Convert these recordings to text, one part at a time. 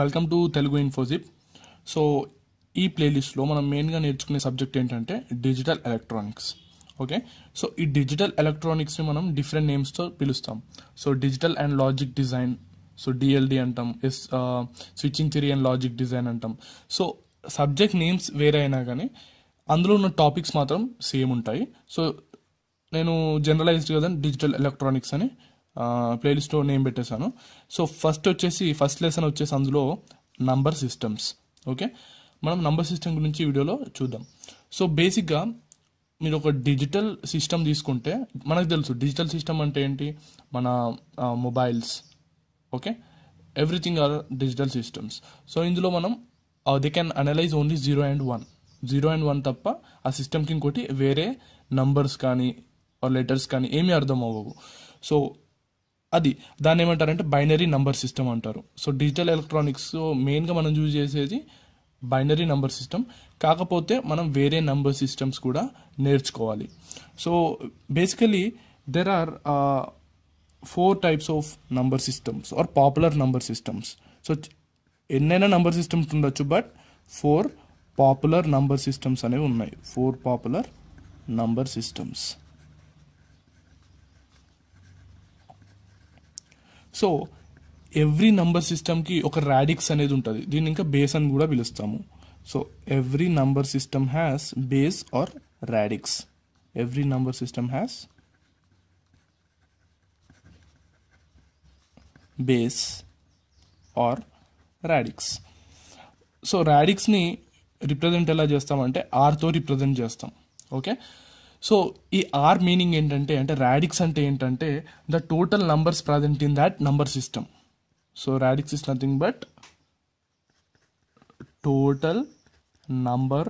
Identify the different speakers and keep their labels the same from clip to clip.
Speaker 1: Welcome to Telugu Infozip so ఈ ప్లేలిస్ట్లో మనం మెయిన్గా నేర్చుకునే సబ్జెక్ట్ ఏంటంటే డిజిటల్ ఎలక్ట్రానిక్స్ ఓకే సో ఈ డిజిటల్ ఎలక్ట్రానిక్స్ని మనం డిఫరెంట్ నేమ్స్తో పిలుస్తాం so digital and logic design so DLD అంటాం S switching theory and logic design అంటాం సో సబ్జెక్ట్ నేమ్స్ వేరే అయినా కానీ అందులో ఉన్న టాపిక్స్ మాత్రం సేమ్ ఉంటాయి సో నేను జనరలైజ్డ్ కదా డిజిటల్ ఎలక్ట్రానిక్స్ అని ప్లేలిస్ట్ నేమ్ పెట్టేశాను సో ఫస్ట్ వచ్చేసి ఫస్ట్ లెసన్ వచ్చేసి అందులో నంబర్ సిస్టమ్స్ ఓకే మనం నంబర్ సిస్టమ్ గురించి వీడియోలో చూద్దాం సో బేసిక్గా మీరు ఒక డిజిటల్ సిస్టమ్ తీసుకుంటే మనకు తెలుసు డిజిటల్ సిస్టమ్ అంటే ఏంటి మన mobiles okay everything are digital systems so ఇందులో మనం they can analyse only zero and one zero and one తప్ప ఆ సిస్టమ్కి ఇంకోటి వేరే నంబర్స్ కానీ లెటర్స్ కానీ ఏమీ అర్థం అవ్వవు సో అది దాన్ని ఏమంటారంటే బైనరీ నంబర్ సిస్టమ్ అంటారు సో డిజిటల్ ఎలక్ట్రానిక్స్ మెయిన్గా మనం చూస్ చేసేది బైనరీ నంబర్ సిస్టమ్ కాకపోతే మనం వేరే నంబర్ సిస్టమ్స్ కూడా నేర్చుకోవాలి so basically there are four types of number systems are popular number systems so ఎన్నైనా నంబర్ సిస్టమ్స్ ఉండొచ్చు but four popular number systems అనేవి ఉన్నాయి four popular number systems so every number సిస్టమ్కి ఒక రాడిక్స్ అనేది ఉంటుంది దీన్ని ఇంకా బేస్ అని కూడా పిలుస్తాము so every number system has base or radix every number system has base or radix so రాడిక్స్ని రిప్రజెంట్ ఎలా చేస్తామంటే ఆర్తో రిప్రజెంట్ చేస్తాం ఓకే సో ఈ ఆర్ మీనింగ్ ఏంటంటే అంటే ర్యాడిక్స్ అంటే ఏంటంటే the total numbers present in that number system so radix is nothing but total number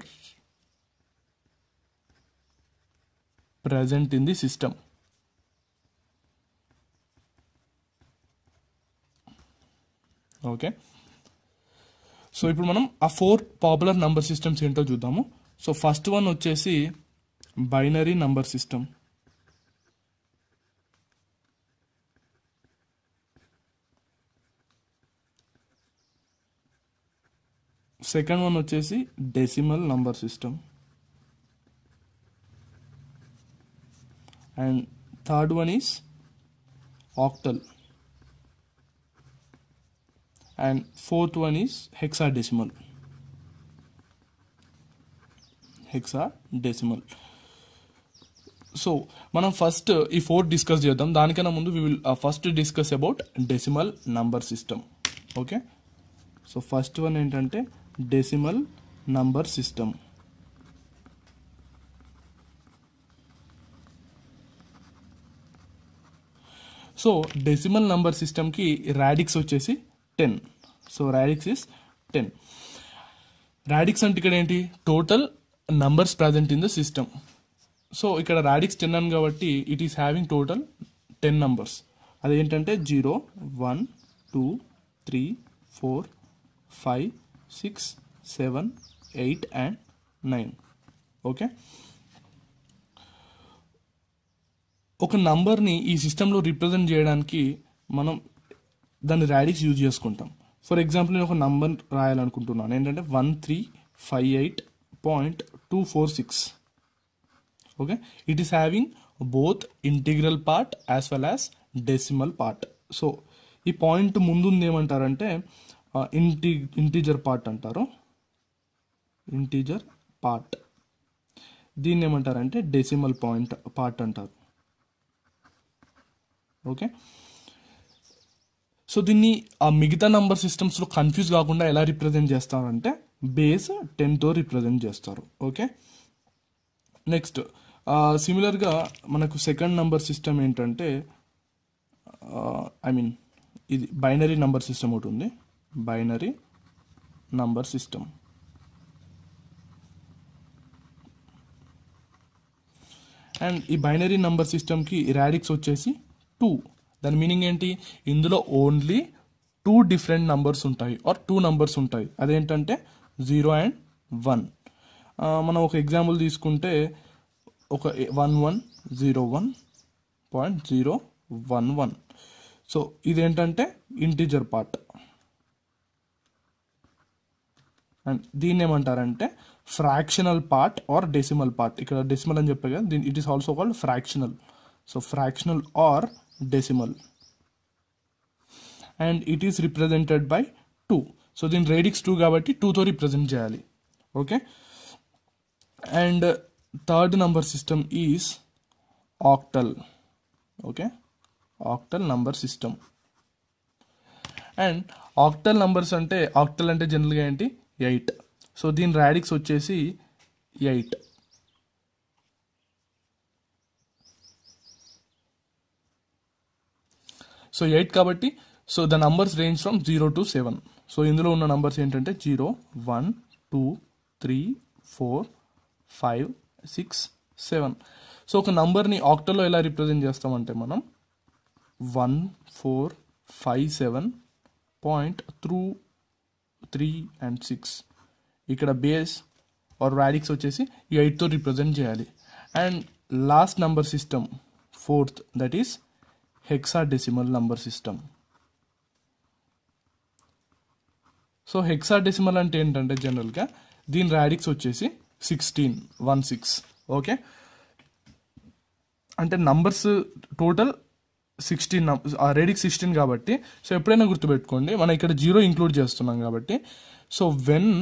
Speaker 1: present in the system okay so ఇప్పుడు మనం ఆ ఫోర్ పాపులర్ నంబర్ సిస్టమ్స్ ఏంటో చూద్దాము సో ఫస్ట్ వన్ వచ్చేసి binary number system. Second one which is decimal number system. And third one is octal. And fourth one is hexadecimal. Hexadecimal. So మనం first uh, ఈ four discuss చేద్దాం దానికన్నా ముందు we will first discuss about decimal number system okay so first one ఏంటంటే decimal number system so decimal number సిస్టమ్కి radix వచ్చేసి ten so radix is ten radix అంటే ఇక్కడ ఏంటి total numbers present in the system so ఇక్కడ radix ten అని కాబట్టి it is having total ten numbers అదేంటంటే zero one two three four five six seven eight and nine okay ఒక నంబర్ని ఈ సిస్టంలో రిప్రజెంట్ చేయడానికి మనం దాన్ని ర్యాడిక్స్ యూజ్ చేసుకుంటాం ఫర్ ఎగ్జాంపుల్ నేను ఒక నంబర్ రాయాలనుకుంటున్నాను ఏంటంటే one three five eight point two four six okay it is having both integral part as well as decimal part so ఈ పాయింట్ ముందుంది ఏమంటారంటే ఇంటి ఇంటీజర్ పార్ట్ అంటారు ఇంటీజర్ పార్ట్ దీన్ని ఏమంటారంటే డెసిమల్ పాయింట్ పార్ట్ అంటారు ఓకే సో దీన్ని ఆ మిగతా నంబర్ సిస్టమ్స్లో కన్ఫ్యూజ్ కాకుండా ఎలా రిప్రజెంట్ చేస్తారంటే బేస్ టెన్తో రిప్రజెంట్ చేస్తారు ఓకే నెక్స్ట్ సిమిలర్గా మనకు సెకండ్ నంబర్ సిస్టమ్ ఏంటంటే ఐ మీన్ ఇది బైనరీ నంబర్ సిస్టమ్ ఒకటి ఉంది బైనరీ నంబర్ సిస్టమ్ అండ్ ఈ బైనరీ నంబర్ సిస్టమ్కి ర్యాడిక్స్ వచ్చేసి టూ దాని మీనింగ్ ఏంటి ఇందులో ఓన్లీ టూ డిఫరెంట్ నంబర్స్ ఉంటాయి ఆర్ టూ నంబర్స్ ఉంటాయి అదేంటంటే జీరో అండ్ వన్ మనం ఒక ఎగ్జాంపుల్ తీసుకుంటే ఒక one one zero one point zero one one so ఇదేంటంటే ఇంటీజర్ పార్ట్ అండ్ దీన్ని ఏమంటారంటే fractional part or decimal part ఇక్కడ డెసిమల్ అని చెప్పే కదా దీని it is also called fractional so fractional or decimal and it is represented by two so దీని radix two కాబట్టి టూతో రిప్రజెంట్ చేయాలి okay and third number system is octal okay octal number system and octal numbers అంటే octal అంటే జనరల్గా ఏంటి eight so దీని radix వచ్చేసి ఎయిట్ సో ఎయిట్ కాబట్టి so the numbers range from zero to seven so ఇందులో ఉన్న నంబర్స్ ఏంటంటే zero one two three four five six seven so ఒక నంబర్ని ఆక్టల్లో ఎలా రిప్రజెంట్ చేస్తామంటే మనం one four five seven point through three and six ఇక్కడ బేస్ ఆర్ వ్యాడిక్స్ వచ్చేసి ఈ ఎయిట్తో రిప్రజెంట్ చేయాలి and last number system fourth that is hexadecimal number system so hexa hexadecimal అంటే ఏంటంటే జనరల్గా దీని ర్యాడిక్స్ వచ్చేసి సిక్స్టీన్ వన్ సిక్స్ ఓకే అంటే నంబర్స్ టోటల్ సిక్స్టీన్ ఆల్రెడీకి సిక్స్టీన్ కాబట్టి సో ఎప్పుడైనా గుర్తుపెట్టుకోండి మనం ఇక్కడ జీరో ఇంక్లూడ్ చేస్తున్నాం కాబట్టి so when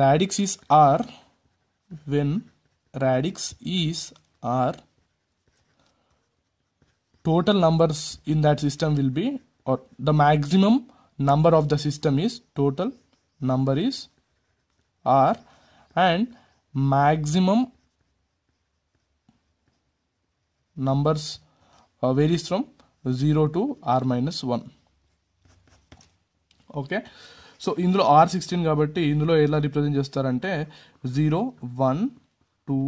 Speaker 1: radix is or when radix is R total numbers in that system will be R the maximum number of the system is total number is R and maximum numbers uh, from zero 0 R minus one okay so ఇందులో are sixteen కాబట్టి ఇందులో ఎలా represent చేస్తారంటే zero one two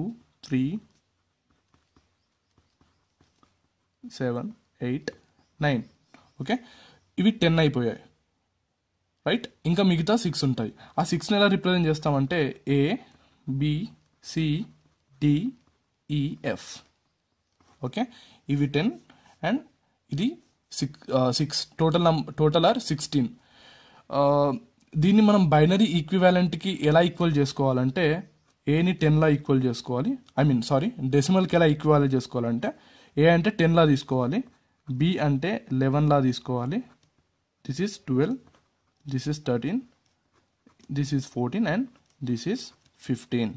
Speaker 1: three seven eight nine okay ఇవి ten అయిపోయాయి right ఇంకా మిగతా six ఉంటాయి ఆ సిక్స్ని ఎలా రిప్రజెంట్ చేస్తామంటే ఏ బిసిడిఈఎఫ్ ఓకే e, ఇవి టెన్ అండ్ ఇది six six total total are sixteen దీన్ని మనం బైనరీ ఈక్వివాలెంట్కి ఎలా ఈక్వల్ చేసుకోవాలంటే ఏని టెన్లా ఈక్వల్ చేసుకోవాలి ఐ మీన్ సారీ డెసిమల్కి ఎలా ఈక్వల్ చేసుకోవాలంటే ఏ అంటే టెన్లా తీసుకోవాలి బి అంటే లెవెన్లా తీసుకోవాలి this is twelve this is thirteen this is fourteen and this is fifteen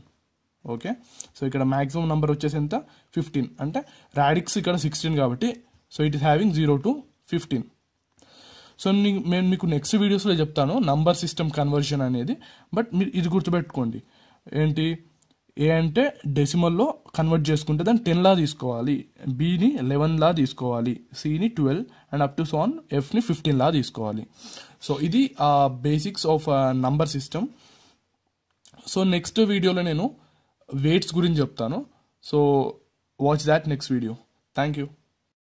Speaker 1: okay so ఇక్కడ మ్యాక్సిమం నెంబర్ వచ్చేసి ఎంత ఫిఫ్టీన్ అంటే రాడిక్స్ ఇక్కడ సిక్స్టీన్ కాబట్టి so it is having zero to fifteen so నేను మీకు నెక్స్ట్ వీడియోస్లో చెప్తాను నంబర్ సిస్టమ్ కన్వర్షన్ అనేది బట్ మీరు ఇది గుర్తుపెట్టుకోండి ఏంటి ఏ అంటే డెసిమల్లో కన్వర్ట్ చేసుకుంటే దాన్ని టెన్లా తీసుకోవాలి బీని లెవెన్లా తీసుకోవాలి సిని ట్వెల్వ్ అండ్ అప్ టు సాన్ ఎఫ్ని ఫిఫ్టీన్లా తీసుకోవాలి సో ఇది basics of number system so next వీడియోలో నేను వెయిట్స్ గురించి చెప్తాను so watch that next video thank you